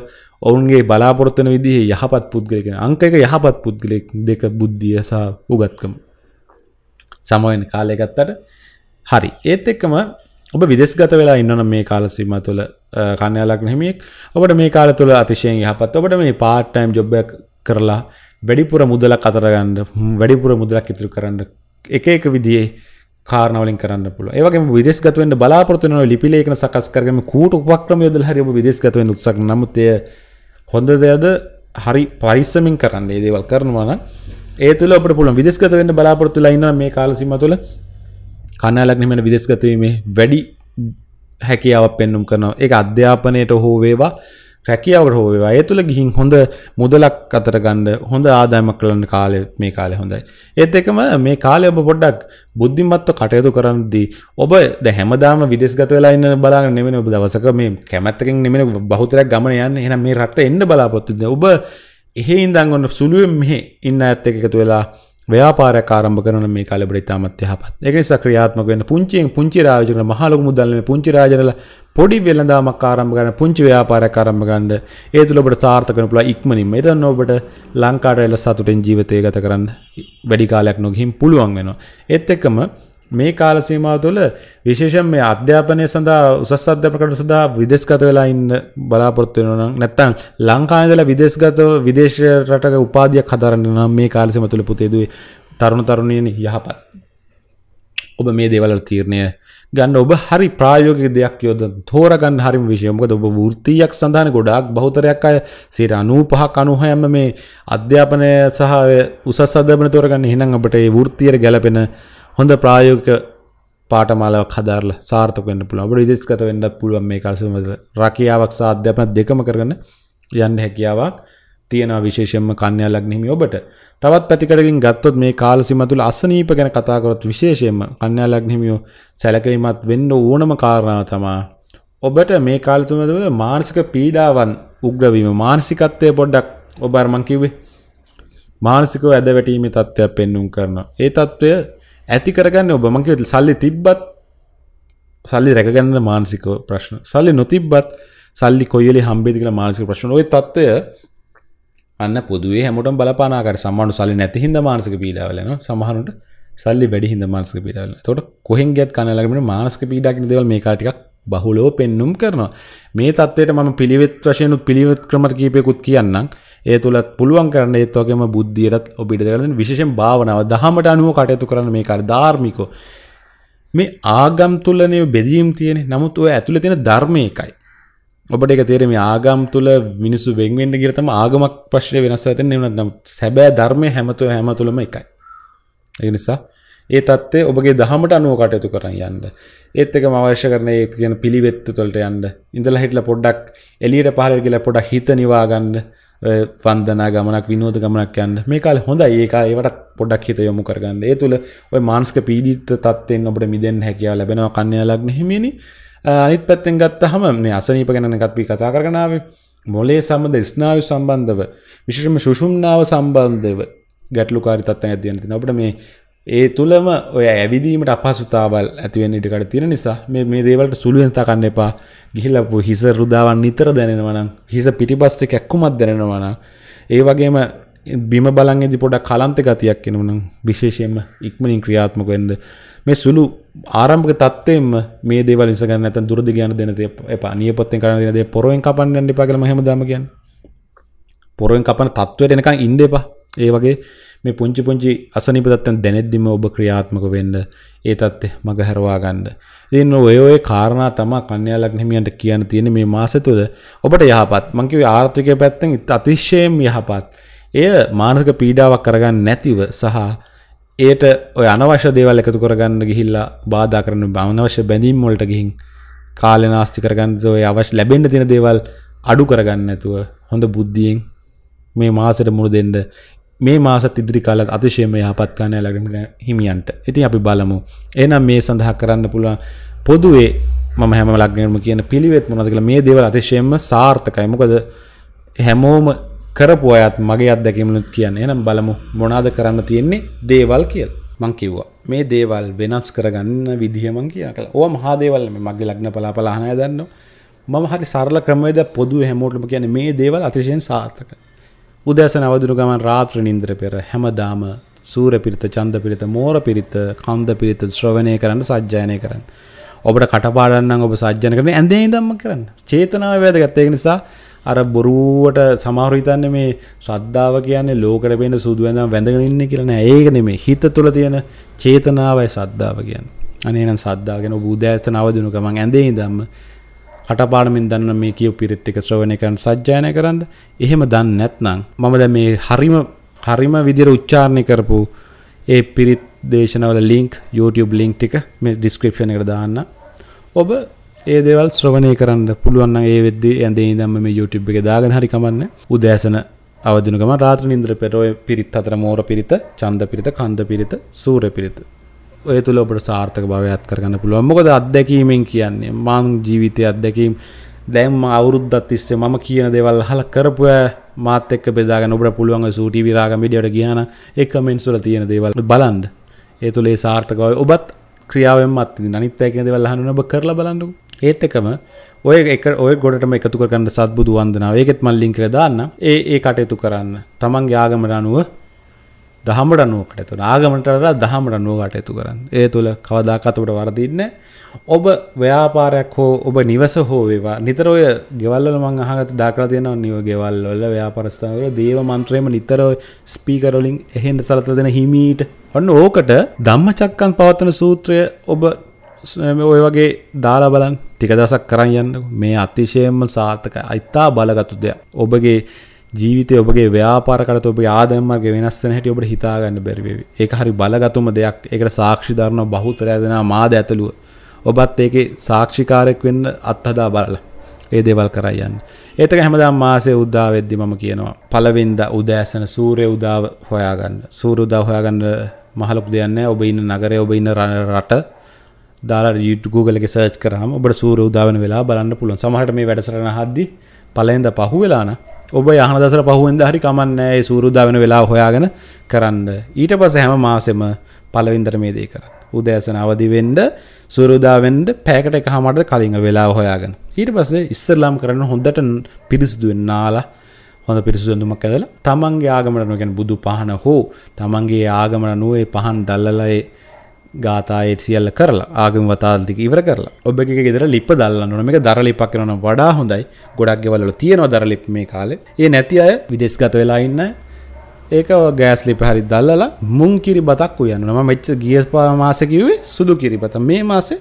ඔවුන්ගේ බලාපොරොත්තු වෙන විදිහේ යහපත් පුද්ගලයෙක් වෙන අංක එක යහපත් පුද්ගලයෙක් දෙක බුද්ධිය සහ උගත්කම සම වෙන කාලය ගත්තට හරි ඒත් එක්කම ඔබ විදේශගත වෙලා ඉන්නවනම් මේ කාල සීමාව තුළ කන්නයාලක් නහිමියෙක් ඔබට මේ කාල තුළ අතිශයෙන් යහපත් ඔබට මේ පාට්ටයිම් ජොබ්බයක් කරලා වැඩිපුර මුදලක් අතරගන්න වැඩිපුර මුදලක් ඉතුරු කරන්න එක එක විදිේ කාරනවලින් කරන්න පුල ඒවගේ විදෙස්ගතවෙන්ට බලාපොරතුන ලිපිලේකන සකස්කරම කූට උපක්‍රම යොදල් හරි විදෙස්ගතවෙන් උත්සක් නමුතය හොඳ දෙයද හරි පරිස්සමින් කරන්න ඒදේවල් කරනවාන ඒ තුළ අපට පුළන් විදෙස්ගතවෙන්න බලාපොරතු ලයින්න මේ කාලසිම තුළ කන්නලක්නමෙන විදෙස්ගතවීමේ වැඩි හැකියාවක් පෙන්නුම් කරනවා ඒක අධ්‍යාපනයට හෝ වේවා රැකියාවට හෝ වේවා ඒ තුල ගිහින් හොඳ මුදලක් අතට ගන්න හොඳ ආදායමක් කරන්න කාලය මේ කාලේ හොඳයි ඒත් එකම මේ කාලේ ඔබ පොඩ්ඩක් බුද්ධිමත්ව කටයුතු කරන්නදී ඔබ ද හැමදාම විදේශගත වෙලා ඉන්න බලාගෙන නෙමෙයි ඔබ දවසක මේ කැමැත්තකින් නෙමෙයි බහුතරයක් ගමන යන්නේ එහෙනම් මේ රට එන්න බලාපොරොත්තු වෙන්නේ ඔබ එහෙ ඉඳන් ඔන්න සුළුවෙන් මෙහෙ ඉන්න ඇත්ත එකතු වෙලා ව්‍යාපාරයක් ආරම්භ කරන මේ කාලෙබට ඉතාමත් යහපත්. ඒක නිසා ක්‍රියාත්මක වෙන්න පුංචියෙන් පුංචි රාජ්‍යන මහ ලොකු මුදල් මේ පුංචි රාජ්‍යවල පොඩි වෙළඳාමක් ආරම්භ කරන පුංචි ව්‍යාපාරයක් ආරම්භ ගන්න. ඒ තුල ඔබට සාර්ථක වෙන්න පුළුවන් ඉක්මනින්ම. එතන ඔබට ලංකාවට එළ සතුටින් ජීවිතය ගත කරන්න වැඩි කාලයක් නොගිහින් පුළුවන් වෙනවා. ඒත් එක්කම මේ කාල සීමාව තුළ විශේෂයෙන් මේ අධ්‍යාපනය සඳහා උසස් අධ්‍යාපනකට සඳහා විදේශගත වෙලා ඉන්න බලාපොරොත්තු වෙනවා නම් නැත්නම් ලංකාවේ ඉඳලා විදේශගතව විදේශ රටක උපාධියක් හදාරන්න නම් මේ කාල සීමාව තුළ පුතේ දුවේ තරුණ තරුණියනි යහපත්. ඔබ මේ දේවල් තීරණය ගන්න ඔබ හරි ප්‍රායෝගික දෙයක් යොද තෝරගන්න හරිම විශය මොකද ඔබ වෘත්තියක් සඳහන ගොඩාක් බහුතරයක් අය 95ක් 96ම මේ අධ්‍යාපනය සහ උසස් අධ්‍යාපනය තෝරගන්න එහෙනම් අපිට ඒ වෘත්තියට ගැළපෙන හොඳ ප්‍රායෝක පාටමාලාවක් හදාරලා සාර්ථක වෙන්න පුළුවන්. අපිට විදේශගත වෙන්නත් පුළුවන් මේ කාලසමද රැකියාවක් සහ අධ්‍යාපන දෙකම කරගෙන යන්න හැකියාවක් තියෙනවා විශේෂයෙන්ම කන්‍යා ලග්න හිමි ඔබට. තවත් පැතිකඩකින් ගත්තොත් මේ කාලසීම තුළ අසනීප ගැන කතා කරොත් විශේෂයෙන්ම කන්‍යා ලග්න හිමියෝ සැලකිලිමත් වෙන්න ඕනම කාරණාව තමයි ඔබට මේ කාලය තුළ මානසික පීඩාවන් උග්‍ර වීම මානසිකත්වයේ පොඩ්ඩක් ඔබ අර මං කිව්වේ මානසිකව ඇදවැටීමේ තත්ත්වයක් පෙන්눔 කරනවා. ඒ తත්වය ඇති කරගන්න ඔබමගේ සල්ලි තිබ්බත් සල්ලි රැකගන්න මානසික ප්‍රශ්න සල්ලි නොතිබ්බත් සල්ලි කොයිල හම්බේදිකල මානසික ප්‍රශ්න ඔය තත්වය අන්න පුදුවේ හැමට බලපානාකර සම්මානු සල්ලි නැති හිද මානසික පීඩාවලන සමහනුට සල්ලි වැඩි හිද මානසික පීඩාවල තොට කොහෙන් ගැත් කනලගට මානසික පීඩක් දෙවල් මේ කාටික් බහුලෝ පෙන්නුම් කරනවා මේ තත්වයට මම පිළිවෙත් වශයනුත් පිළිවෙත් ක්‍රමට කීපයකුත් කියන්නම් ඒ තුළත් පුළුවන් කරන්න ඒත් වගේම බුද්ධියටත් ඔබිට කරන විශේෂෙන් භාවනාව දහමට අනුව කටයුතු කරන මේ කාර ධාර්මිකෝ මේ ආගම් තුලනේ බෙදීම් තියෙන නමුත් ඔය ඇතුළේ තියෙන ධර්මය එකයි ඔබට ඒක තේරෙන්නේ ආගම් තුල මිනිස්සු වෙන් වෙන්න කියලා තමයි ආගමක් ප්‍රශ්නේ වෙනස් වෙලා තියෙන්නේ නැත්නම් සැබෑ ධර්මය හැමතෝ හැම තුලම එකයි ඒ නිසා ඒ தත්ත්වය ඔබගේ දහමට අනුව කටයුතු කරන් යන්න. ඒත් එකම අවශ්‍ය කරන ඒ කියන පිළිවෙත් තුළට යන්න. ඉඳලා හිටලා පොඩ්ඩක් එළියට පහළට ගිහලා පොඩ්ඩක් හිත නිවා ගන්න. වන්දනා ගමනක් විනෝද ගමනක් යන්න මේ කාල හොඳ ඒක ඒවට පොඩක් හිත යොමු කරගන්න ඒ තුළ ඔය මාංස්ක පීඩිත තත්වෙන් ඔබට මිදෙන් හැකයා ලැබෙනවා කන්නයාලක් නෙහිමිනි අනිත් පැත්තෙන් ගත්ත හම මේ අසනීප ගැන එකත්වී කතා කරගනාව මොලේ සම්බඳ ස්නායු සම්බන්ධව විශෂම ශුෂුම්නාව සම්බන්ධව ගැටලුකාරි තත්ත ඇතියනති ඔබට මේ ඒ තුළම ඔය ඇවිදීමට අපහසුතාවල් ඇතිවෙන් ඉටකට තියෙන නිසා මේ මේ දේවලට සුළුවෙන්තා කන්න එපා ගිහිල්ලපු හිස රුදාවන් නිතර දැනෙනවනම් හිස පිටිපස්ස කැක්කුමත් දැනෙනවන ඒ වගේම බිම බලන්ගෙදි පොඩ කලන්ත ගතියක් එනවනම් විශේෂයෙන්ම ඉක්මනින් ක්‍රියාත්මක වෙන්ද මේ සුළු ආරම්භක තත්ත්වයෙන්ම මේ දේවල් ඉස්ස ගන්න නැත්නම් දුරද කියන දෙන දේ එපා නියපොත්තෙන් කරන්න දෙන දේ පොරෙන් කපන්න යන්න එපා කියලා මම හැමදාම කියන්නේ පොරෙන් කපන තත්ත්වයට එනකන් ඉන්න එපා ඒ වගේ මේ පුංචි පුංචි අසනිපතත්තන් දැනෙද්දිම ඔබ ක්‍රියාත්මක වෙන්න ඒ තත්ත්වය මග හැරවා ගන්න. ඉතින් ඔය ඔය කාරණා තමයි කන්‍යා ලග්න හිමියන්ට කියන්න තියෙන මේ මාසය තුළ ඔබට යහපත්. මං කිව්වේ ආර්ථිකය පැත්තෙන් අතිශයින් යහපත්. එය මානසික පීඩාවක් කරගන්න නැතිව සහ ඒට ඔය අනවශ්‍ය දේවල් එකතු කරගන්න ගිහිල්ලා බාධා කරන අනවශ්‍ය බැඳීම් වලට ගිහින් කාලය නාස්ති කරගන්න ඔය අවශ්‍ය ලැබෙන්න තියෙන දේවල් අඩු කරගන්න නැතුව හොඳ බුද්ධියෙන් මේ මාසෙට මුණ දෙන්න මේ මාසත් ඉදිරි කාලත් අතිශයම යහපත්කානය ලගට හිමියන්ට ඉති අපි බලමු එනම් මේ සඳහා කරන්න පුළුවන් පොදුවේ මම හැම ලක්නම කියන පිළිවෙත් මොනද කියලා මේ දේවල් අතිශයම සාර්ථකයි මොකද හැමෝම කරපු අයත් මගේ අත්දැකීමලුත් කියන්නේ එනම් බලමු මොනාද කරන්න තියෙන්නේ දේවල් කියලා මං කිව්වා මේ දේවල් වෙනස් කරගන්න විදිහමං කියා කළ ඕ මහාදේවල් මගේ ලක්න පලා පලාහනය දන්න මම හරි සරල ක්‍රමේද පොදු හැමෝටම කියන මේ දේවල් අතිශයෙන් සාර්ථක උදෑසන අවදිනු ගමන් රාත්‍ර නින්දර පෙර හැමදාම සූර පිරිත චන්ද පිරිත මෝර පිරිත කන්ද පිරිත ශ්‍රවණය කරන්න සජ්ජායනය කරන්න. ඔබට කටපාඩන්නම් ඔබ සජ්ජන කරන ඇඳේ දම්ම කරන්න චේතනාව වැදගත්තයක නිසා අර බොරුවට සමහර හිතන්නේ මේ ශ්‍රද්ධාව කියන්නේ ලෝකෙට පේන සුදු වෙනදා වැඳගෙන ඉන්නේ කියලා නෑ ඒක නෙමෙයි හිත තුළ තියෙන චේතනාවයි ශ්‍රද්ධාව කියන්නේ අනේ නම් ශ්‍රද්ධාව කියන ඔබ උදෑසන අවදිනු ගමන් ඇඳේ ඉඳන්ම කටපාඩමින් දන්න මේ කියෝ පිරිත් එක ශ්‍රවණය කරන්න සජ්ජායනය කරන්න එහෙම දන්නේ නැත්නම් මම දැන් මේ හරිම හරිම විදිහට උච්චාරණය කරපු ඒ පිරිත් දේශනවල ලින්ක් YouTube ලින්ක් ටික මේ description එකට දාන්න. ඔබ ඒ දේවල් ශ්‍රවණය කරන්න පුළුවන් නම් ඒ වෙද්දී ඇඳේ ඉඳන්ම මේ YouTube එකේ දාගෙන හරි කමන්න. උදෑසන අවදින ගමන් රාත්‍රී නින්දර පෙර ඔය පිරිත් හතර මෝර පිරිත, ඡන්ද පිරිත, කන්ද පිරිත, සූර්ය පිරිත ඔය තුළ ඔබට සාර්ථක භාවයත් කරගන්න පුළුවන් මොකද අත්දැකීමෙන් කියන්නේ මං ජීවිතය අත්දැකීම් දැම්ම අවුරුද්දත් තිස්සේ මම කියන දේවල් අහලා කරපු මාත් එක්ක බෙදාගෙන ඔබට පුළුවන් ඔය සූටි විරාග මීඩියට ගියාන ඒ කමෙන්ට්ස් වල තියෙන දේවල් බලන්න ඒ තුළ ඒ සාර්ථකභාවය ඔබත් ක්‍රියාවෙන් අත්දින්න අනිත් අය කියන දේවල් අහන්න ඔබ කරලා බලන්නකෝ ඒත් එකම ඔය එක ඔය ගොඩටම එකතු කරගන්න සත්බුදු වන්දනාව ඒකෙත් මල් ලින්ක් කරලා දාන්න ඒ ඒ කටයුතු කරන්න තමන්ගේ ආගමට අනුව දහමට අනුවකට ඇතුන ආගමටලා දහමට අනුවකට ඇතු කරන්න ඒ තුළ කවදාකතකට වරදින්න ඔබ ව්‍යාපාරයක් හෝ ඔබ නිවස හෝ වේවා නිතර ඔය ගෙවල්ල මං අහගත දාකලා තියෙනවා නිව ගෙවල්වල ව්‍යාපාරස්ථානවල දේව මන්ත්‍රයම නිතර ස්පීකර් වලින් එහෙන්න සලතලා දෙන හිමීට ඔන්න ඕකට ධම්මචක්කන් පවත්වන සූත්‍රය ඔබ ඔය වගේ දාලා බලන් ටික දසක් කරන් යන්න මේ අතිශයම සාර්ථක අයිතා බලගත්තු දෙයක් ඔබගේ ජීවිතය ඔබගේ ව්‍යාපාරකට ඔබ ආදම්මගේ වෙනස්සන හැට ඔබට හිතාගන්න බැරිවේ ඒ හරි බලගතුම දෙයක් එකට සාක්ෂි ධරණ බහුතරය දෙෙන මාද ඇතුළුව ඔබත් ඒක සාක්ෂිකාරෙක් වෙන්න අත්හදා බලල ඒ දේවල් කරයන්න ඒතක හැමදාම් මාසේ උද්දා වෙද්දි මම කියනවා පලවෙන්ද උදෑසන සූරය උදාව හොයාගන්න සූරුදා හොයාගන්න මහලොක් දෙයන්න ඔබ ඉන්න නගරය ඔබ ඉන්න රට දාලා YouTube Google එක සර්ච් කරාම ඔබට සූර්ය උදාවන වෙලා බලන්න පුළුවන්. සමහරට මේ වැඩසටහන හද්දි පළවෙනිද පහුවෙලා නම් ඔබ යහන දසර පහුවෙන්ද හරි කමන්න ඒ සූරුදා වෙන වෙලා හොයාගෙන කරන්න ඊට පස හැම මාසෙම පලවින්දර මේ දේ කර උදෑසන අවදිවෙන්ඩ සුරුදාවෙන්ඩ පැකට එක හමට කලින් වෙලා හොයාගෙන ඊට පස්සේ ඉස්සරලාම් කරන්න හොඳට පිරිසිදුවෙන් නාලා හොඳ පිරිසිදුවඳුමක් ඇදලා තමන්ගේ ආගමට නොගැන බුදු පහන හෝ තමන්ගේ ආගමට නුවේ පහන් දල්ලලයේ ගාතායත් සියල්ල කරලා ආගම වතාල්තික ඉවර කරලා ඔබ එක ගෙදර ලිප දල්ලන්නන මේ දරලිපක් නොන වඩා හොඳයි ගොඩක් ගෙවල්ල තියෙනවා දරලිප් මේ කාලේ ඒ නැති අය විදෙස්ගත වෙලා ඉන්න ඒක ගෑස්ලි පැහරි දල්ලලා මුං කිරි බතක් වයන්න නම මෙච්ච ගියස් පාමාසකිවේ සුදු කිරිපත මේ මාසේ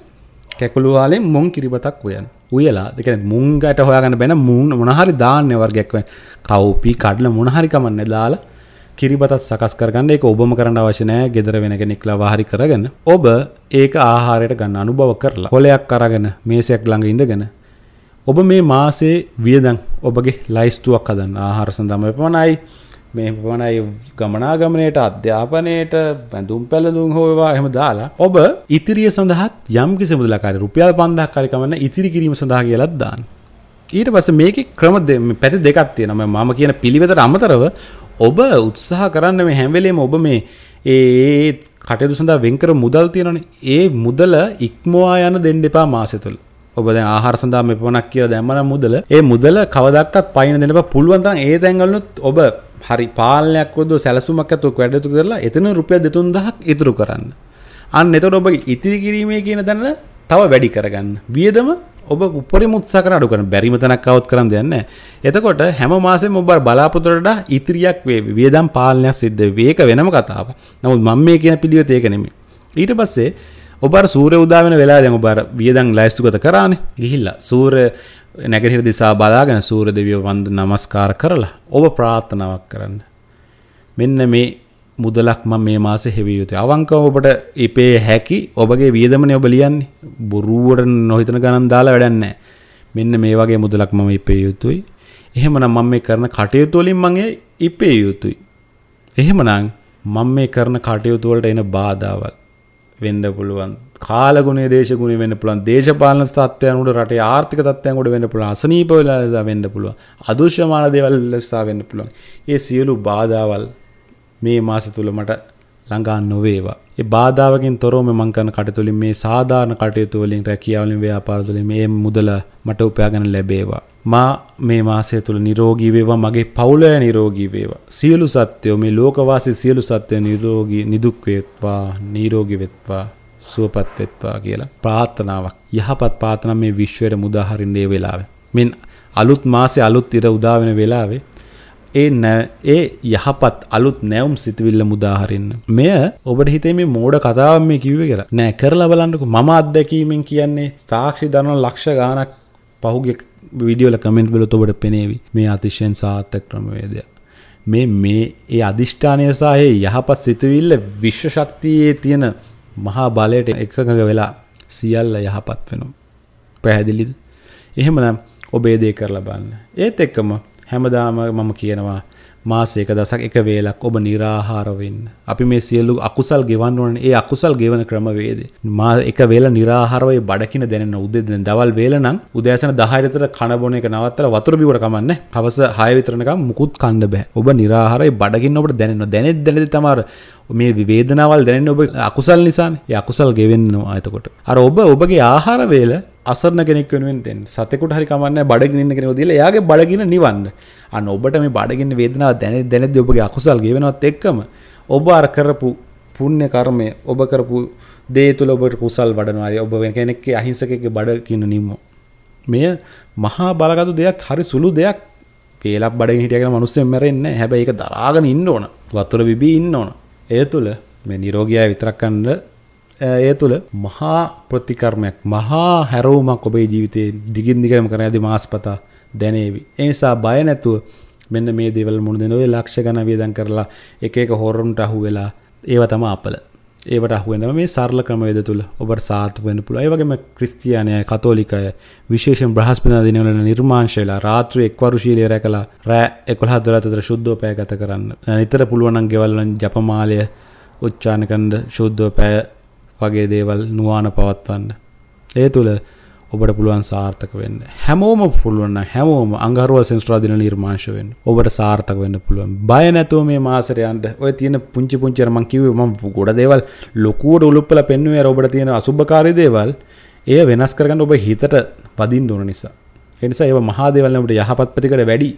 කැකුළුවාලේ මුං කිරිබතක් වයන් උයලා දෙක මුංගට හොයාගන්න බැන මුන් මොනහරි දාන්න වර්ගයක්වෙන් කව්පි කඩල මොනහරිකමන්න දාලා කිරිබතත් සකස් කරගන්න ඒක ඔබම කරන්න අවශ්‍යනෑ ගෙදර වෙන කෙනෙක්ලා වාහරි කරගන්න ඔබ ඒක ආහාරයට ගන්න අනුභව කරලා හොලයක් අරගෙන මේසයක් ළඟ ඉඳගෙන ඔබ මේ මාසේ වියදන් ඔබගේ ලයිස්තුවක් හදන්න ආහාර සඳම එපමණයි මේ පමණයි ගමනාගමනයට අධ්‍යාපනයට බැඳුම් පැළඳුම් හෝවා එහම දාලා ඔබ ඉතිරිය සඳහත් යම් කිසි මුදලකාරි රුපියල් පන්දහක් හරි කමන්න ඉතිරි කිරීම සඳහා කියලත් දාන්න ඊට පස්සේ මේකේ ක්‍රම පැති දෙකක් තියෙනවා මම කියන පිළිවෙතට අමතරව ඔබ උත්සාහ කරන්න මේ හැම්වෙලේම ඔබ මේ ඒ කටයුතු සඳහා වෙන්කර මුදල් තියෙනනේ ඒ මුදල ඉක්මවා යන දෙන්න එපා මාසෙ තුළ ඔබ දැන් ආහාර සඳහා මෙපමණක් කියලා දැම්මනම් මුදල ඒ මුදල කවදාවත් පයින් දෙන්න එපා පුළුවන් තරම් ඒ තැන්වලුත් ඔබ හරි පාලනයක් වදෝ සැලසුමක් ඇතුව වැඩතු කරලා එතන රුපියල් 2000ක් ඉතුරු කරන්න අන්න එතකොට ඔබගේ ඉතිරි කිරීමේ කියන තැන තව වැඩි කරගන්න වියදම ඔබ උපරි මුත්සා කර අඩු කරන බැරිම තැනක් අවුත් කරන්න දෙන්න. එතකොට හැම මාසෙම ඔබ බලාපොරොත්තුවට ඉතිරියක් වේවි. වියදම් පාලනයක් සිද්ධ වේක වෙනම කතාවක්. නමුත් මම මේ කියන පිළිවෙත ඒක නෙමෙයි. ඊට පස්සේ ඔබ සූර උදාවෙන වෙලා දැන් ඔබ වියදම් ලෑස්තිගත කරානේ. ගිහිල්ලා සූර නැගිටින දිසා බලාගෙන සූර්ය දෙවියන් වන්ද නමස්කාර කරලා ඔබ ප්‍රාර්ථනාවක් කරන්න. මෙන්න මේ මුදලක් මම මේ මාසේ හෙවිය යුතුයි. අවංකව ඔබට ඉපේ හැකි ඔබගේ වියදමනේ ඔබ ලියන්නේ. බොරුවට නොහිතන ගණන් දාලා වැඩක් නැහැ. මෙන්න මේ වගේ මුදලක් මම ඉපේ යුතුයි. එහෙමනම් මම මේ කරන කටයුතු වලින් මම ඉපේ යුතුයි. එහෙමනම් මම මේ කරන කටයුතු වලට එන බාධාවල් වෙන්න පුළුවන්. කාලගුණේ දේශගුණේ වෙන්න පුළුවන්. දේශපාලන තත්ත්වයන් උඩ රටේ ආර්ථික තත්ත්වයන් උඩ වෙන්න පුළුවන්. අසනීප වෙලා වෙන්න පුළුවන්. අදෘශ්‍යමාන දේවල් නිසා වෙන්න පුළුවන්. මේ සියලු බාධාවල් මේ මාස තුළ මට ළඟා නොවේවා. ඒ බාධාවකින් තොරව මම කරන කටයුතුලින් මේ සාධාරණ කටයුතු වලින් රැකියාවලින් ව්‍යාපාර තුලින් මේ මුදල මට උපයාගෙන ලැබේවා. මා මේ මාසය තුළ නිරෝගී වේවා මගේ පවුලය නිරෝගී වේවා සියලු සත්‍යෝ මේ ලෝකවාසී සියලු සත්‍යෝ නිරෝගී නිදුක් වේවා නිරෝගී වෙත්වා සුවපත් වෙත්වා කියලා ප්‍රාර්ථනාවක් යහපත් ප්‍රාර්ථනා මේ විශ්වයට මුදාහරින්න මේ වෙලාවේ මින් අලුත් මාසේ අලුත් ඉර උදා වෙන වෙලාවේ ඒ නෑ ඒ යහපත් අලුත් නැවුම් සිතවිල්ල මුදාහරන්න. මෙය ඔබට හිතේ මේ මෝඩ කතාව මේ කිව්ව කියලා නෑ කරලා බලන්නකු මම අත්දැකීමෙන් කියන්නේ සාක්ෂි දනන ලක්ෂ ගානක් පහුගේ විඩියෝල කමෙන්ට් බලොත ඔබට පෙනේවි මේ අතිශයෙන් සාර්ථක ක්‍රමවේදය. මේ මේ ඒ අධිෂ්ඨානය සහ යහපත් සිතුවිල්ල විශ්ව ශක්තියේ තියෙන මහා බලයට එකඟ වෙලා සියල්ල යහපත් වෙනවා. පැහැදිලිද? එහෙමනම් ඔබේ දේ කරලා බලන්න. ඒත් එක්කම හැමදාම මම කියනවා මාසයක දසක් එක වේලක් ඔබ නිරාහාරවෙන්න. අපි මේ සියලු අකුසල් ගෙවන්න ඕන ඒ අකුසල් ගෙවන ක්‍රමවේද. මා එක වේල නිරාහාරවය බඩකින දැනෙන උදෙදෙන දවල් වේල නම් උදෑසන 10 විතර කන බොන එක නවත්තලා වතුර බිවර කමන්නේ. හවස 6 විතරනකම් මුකුත් කන්න බෑ. ඔබ නිරාහාරයි බඩගින්න ඔබට දැනෙනවා. දැනෙද්ද දැනෙද්ද තමයි මේ වේදනාවල් දැනෙන ඔබ අකුසල් නිසානේ. ඒ අකුසල් ගෙවෙන්නවා එතකොට. අර ඔබ ඔබගේ ආහාර වේල අසරන කෙනෙක් වෙනුවෙන් දෙන්න සතෙකුට හරි කමන්න බඩගින්න කෙනෙකු දීලා එයාගේ බඩගින්න නිවන්න අන්න ඔබට මේ බඩගින්න වේදනාව දැනෙ දැනෙද්දී ඔබගේ අකුසල් ගෙවෙනවත් එක්කම ඔබ අර කරපු පුණ්‍ය කර්මය ඔබ කරපු දේ තුළ ඔබට කුසල් වඩනවා ඔබ වෙන කෙනෙක්ගේ අහිංසකෙක්ගේ බඩගින්න නිම්ම මෙය මහා බලගතු දෙයක් හරි සුළු දෙයක් පේලක් බඩ හිටියගෙන මනුස්සෙන් මැරෙන්න හැබැයි එක දරාගෙන ඉන්න ඕන වතුර බිබී ඉන්න ඕන ඒ තුළ මේ නිරෝගියා විතරක් කන්න ඒ තුළ මහා ප්‍රතිකර්මයක් මහා හැරවුමක් ඔබේ ජීවිතයේ දිගින් දිගටම කරන ඇති මාස්පතා දැනේවි. ඒ නිසා බය නැතුව මෙන්න මේ දේවල් මුණ දෙන ඔය ලක්ෂ ගණන් වියදම් කරලා එක එක හොරුන්ට අහු වෙලා ඒව තමයි අපල. ඒවට අහුවෙනම මේ සරල ක්‍රමවේද තුළ ඔබට සාර්ථක වෙන්න පුළුවන්. ඒ වගේම ක්‍රිස්තියානිය, කතෝලිකය, විශේෂයෙන් බ්‍රහස්පතින්දා දිනවල නිර්මාංශයලා රාත්‍රියේ එක්වරුශීලී රැකලා රෑ 11 12 අතර සුද්ධෝ පැය ගත කරන්න. නිතර පුළුවන් නම් ගෙවල් වලින් ජපමාලය උච්චාරණ කරන සුද්ධෝ පැය වගේ දේවල් නුවාන පවත්වන්න. ඒ තුළ ඔබට පුළුවන් සාර්ථක වෙන්න හැමෝම පුළුවන්න හැමෝම අංගරුව සෙන්ස්ට්‍රාදින නිර්මාශවෙන් ඔබට සාර්ථක වෙන්න පුළුවන් බය නැතුව මේ මාසරයන්ට ඔය තියෙන පුංචි පුංචරම කිවම ගොඩ දේවල් ලොකුවට උළුප්පල පෙන්නුවේ ඔබට තියෙන අසුභකාරි දේවල් එය වෙනස් කරගන්න ඔබ හිතට පදින් දුන නිසා එනිසා ඒ මහාදේවල්ලට යහපත් ප්‍රතිකට වැඩි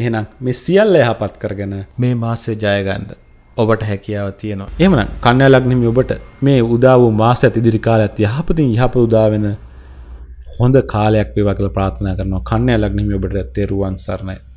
එහෙනම් මෙ සියල්ල යහපත් කරගෙන මේ මාසේ ජයගන්ඩ ඔබට හැකියාව තියෙනවා. එහෙමනම් කන්‍යා ලග්නෙමි ඔබට මේ උදා වූ මාස ඉදිරි කාලයත් යහපතින් යහපත උදා වෙන හොඳ කාලයක් වේවා කියලා ප්‍රාර්ථනා කරනවා. කන්‍යා ලග්නෙමි ඔබට තෙරුවන් සරණයි.